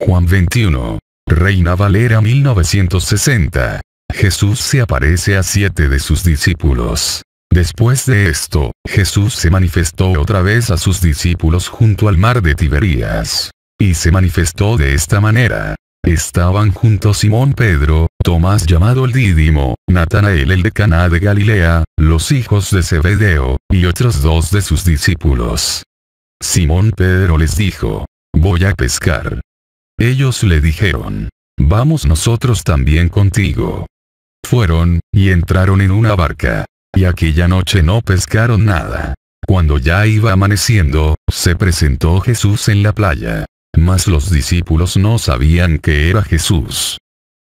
Juan 21. Reina Valera 1960. Jesús se aparece a siete de sus discípulos. Después de esto, Jesús se manifestó otra vez a sus discípulos junto al mar de Tiberías. Y se manifestó de esta manera. Estaban junto Simón Pedro, Tomás llamado el Dídimo, Natanael el de Caná de Galilea, los hijos de Zebedeo, y otros dos de sus discípulos. Simón Pedro les dijo, voy a pescar. Ellos le dijeron, vamos nosotros también contigo. Fueron, y entraron en una barca. Y aquella noche no pescaron nada. Cuando ya iba amaneciendo, se presentó Jesús en la playa. Mas los discípulos no sabían que era Jesús.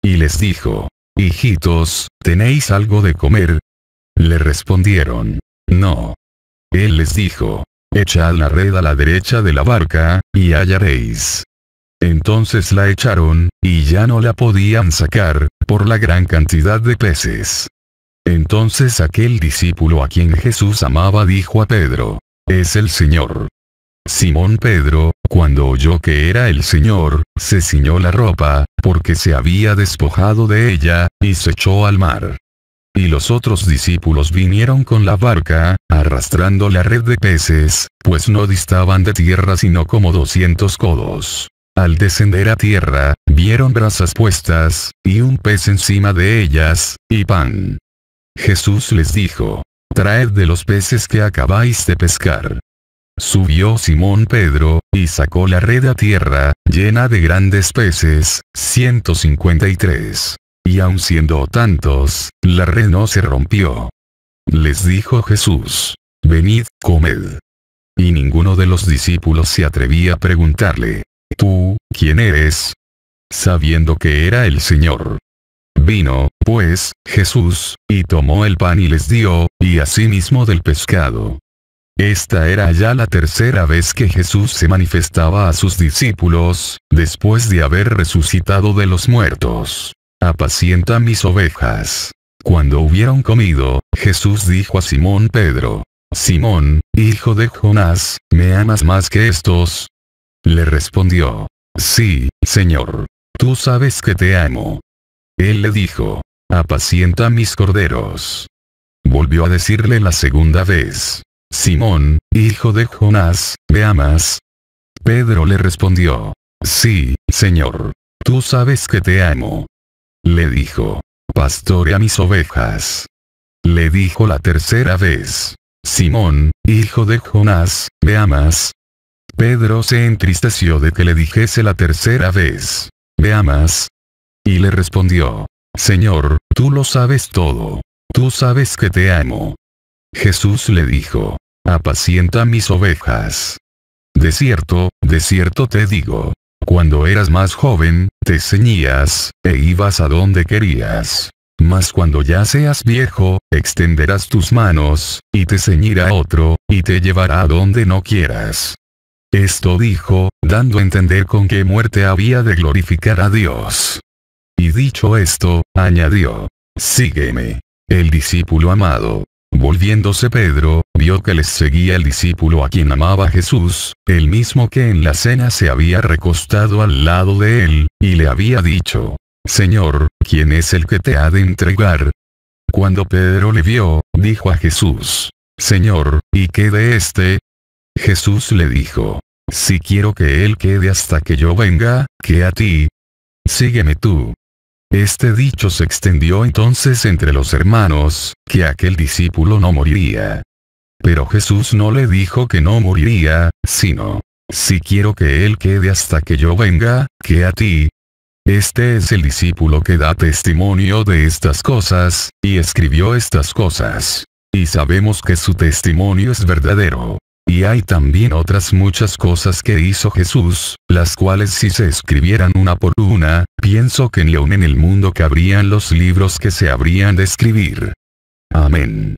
Y les dijo, Hijitos, ¿tenéis algo de comer? Le respondieron, No. Él les dijo, Echad la red a la derecha de la barca, y hallaréis. Entonces la echaron, y ya no la podían sacar, por la gran cantidad de peces. Entonces aquel discípulo a quien Jesús amaba dijo a Pedro, Es el Señor. Simón Pedro, cuando oyó que era el Señor, se ciñó la ropa, porque se había despojado de ella, y se echó al mar. Y los otros discípulos vinieron con la barca, arrastrando la red de peces, pues no distaban de tierra sino como 200 codos. Al descender a tierra, vieron brasas puestas, y un pez encima de ellas, y pan. Jesús les dijo, Traed de los peces que acabáis de pescar. Subió Simón Pedro, y sacó la red a tierra, llena de grandes peces, 153. Y aun siendo tantos, la red no se rompió. Les dijo Jesús, Venid, comed. Y ninguno de los discípulos se atrevía a preguntarle, ¿Tú, quién eres? Sabiendo que era el Señor. Vino, pues, Jesús, y tomó el pan y les dio, y asimismo del pescado. Esta era ya la tercera vez que Jesús se manifestaba a sus discípulos, después de haber resucitado de los muertos. Apacienta mis ovejas. Cuando hubieron comido, Jesús dijo a Simón Pedro, Simón, hijo de Jonás, ¿me amas más que estos? Le respondió, sí, señor. Tú sabes que te amo. Él le dijo, apacienta mis corderos. Volvió a decirle la segunda vez, Simón, hijo de Jonás, ¿me amas? Pedro le respondió, sí, señor. Tú sabes que te amo. Le dijo, pastorea mis ovejas. Le dijo la tercera vez, Simón, hijo de Jonás, ¿me amas? Pedro se entristeció de que le dijese la tercera vez. ¿Me amas? Y le respondió, Señor, tú lo sabes todo. Tú sabes que te amo. Jesús le dijo, apacienta mis ovejas. De cierto, de cierto te digo, cuando eras más joven, te ceñías, e ibas a donde querías. Mas cuando ya seas viejo, extenderás tus manos, y te ceñirá otro, y te llevará a donde no quieras. Esto dijo, dando a entender con qué muerte había de glorificar a Dios. Y dicho esto, añadió, Sígueme. El discípulo amado. Volviéndose Pedro, vio que les seguía el discípulo a quien amaba Jesús, el mismo que en la cena se había recostado al lado de él, y le había dicho, Señor, ¿quién es el que te ha de entregar? Cuando Pedro le vio, dijo a Jesús, Señor, ¿y qué de este? Jesús le dijo, si quiero que él quede hasta que yo venga, que a ti. Sígueme tú. Este dicho se extendió entonces entre los hermanos, que aquel discípulo no moriría. Pero Jesús no le dijo que no moriría, sino, si quiero que él quede hasta que yo venga, que a ti. Este es el discípulo que da testimonio de estas cosas, y escribió estas cosas. Y sabemos que su testimonio es verdadero. Y hay también otras muchas cosas que hizo Jesús, las cuales si se escribieran una por una, pienso que ni aun en el mundo cabrían los libros que se habrían de escribir. Amén.